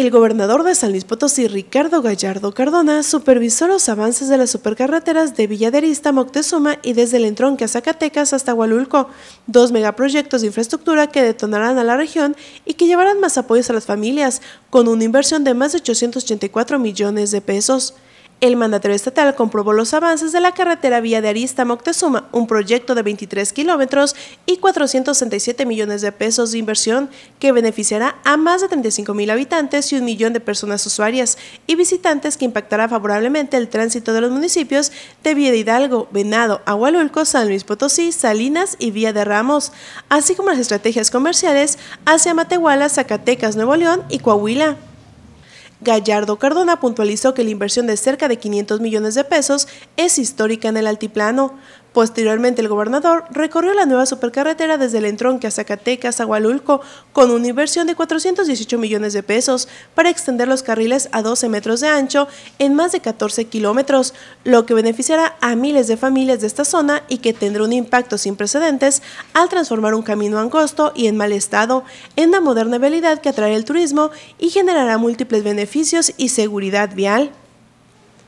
El gobernador de San Luis Potosí, Ricardo Gallardo Cardona, supervisó los avances de las supercarreteras de Villaderista, Moctezuma y desde el entronque a Zacatecas hasta Hualulco, dos megaproyectos de infraestructura que detonarán a la región y que llevarán más apoyos a las familias, con una inversión de más de 884 millones de pesos. El mandatario estatal comprobó los avances de la carretera vía de Arista Moctezuma, un proyecto de 23 kilómetros y 467 millones de pesos de inversión que beneficiará a más de 35 mil habitantes y un millón de personas usuarias y visitantes que impactará favorablemente el tránsito de los municipios de Vía de Hidalgo, Venado, Agualulco, San Luis Potosí, Salinas y Vía de Ramos, así como las estrategias comerciales hacia Matehuala, Zacatecas, Nuevo León y Coahuila. Gallardo Cardona puntualizó que la inversión de cerca de 500 millones de pesos es histórica en el altiplano, Posteriormente, el gobernador recorrió la nueva supercarretera desde el entronque a Zacatecas a Hualulco con una inversión de 418 millones de pesos para extender los carriles a 12 metros de ancho en más de 14 kilómetros, lo que beneficiará a miles de familias de esta zona y que tendrá un impacto sin precedentes al transformar un camino angosto y en mal estado en una moderna vialidad que atraerá el turismo y generará múltiples beneficios y seguridad vial.